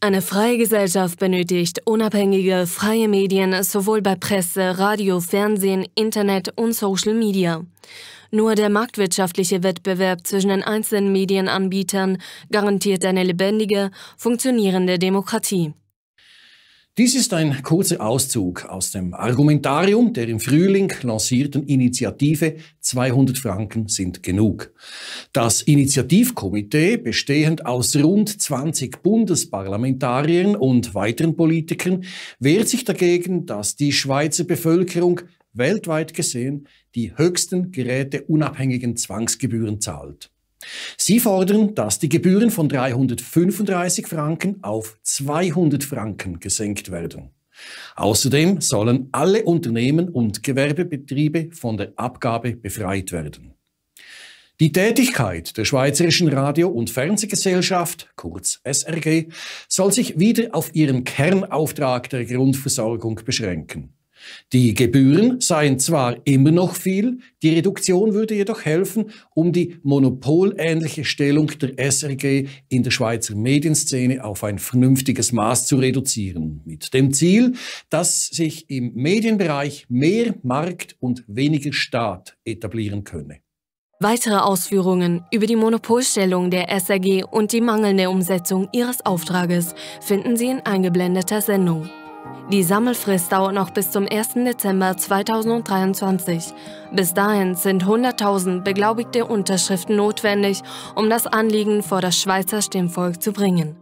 Eine freie Gesellschaft benötigt unabhängige, freie Medien sowohl bei Presse, Radio, Fernsehen, Internet und Social Media. Nur der marktwirtschaftliche Wettbewerb zwischen den einzelnen Medienanbietern garantiert eine lebendige, funktionierende Demokratie. Dies ist ein kurzer Auszug aus dem Argumentarium der im Frühling lancierten Initiative 200 Franken sind genug. Das Initiativkomitee, bestehend aus rund 20 Bundesparlamentariern und weiteren Politikern, wehrt sich dagegen, dass die Schweizer Bevölkerung weltweit gesehen die höchsten geräteunabhängigen Zwangsgebühren zahlt. Sie fordern, dass die Gebühren von 335 Franken auf 200 Franken gesenkt werden. Außerdem sollen alle Unternehmen und Gewerbebetriebe von der Abgabe befreit werden. Die Tätigkeit der Schweizerischen Radio- und Fernsehgesellschaft, kurz SRG, soll sich wieder auf ihren Kernauftrag der Grundversorgung beschränken. Die Gebühren seien zwar immer noch viel, die Reduktion würde jedoch helfen, um die monopolähnliche Stellung der SRG in der Schweizer Medienszene auf ein vernünftiges Maß zu reduzieren, mit dem Ziel, dass sich im Medienbereich mehr Markt und weniger Staat etablieren könne. Weitere Ausführungen über die Monopolstellung der SRG und die mangelnde Umsetzung ihres Auftrages finden Sie in eingeblendeter Sendung. Die Sammelfrist dauert noch bis zum 1. Dezember 2023. Bis dahin sind 100.000 beglaubigte Unterschriften notwendig, um das Anliegen vor das Schweizer Stimmvolk zu bringen.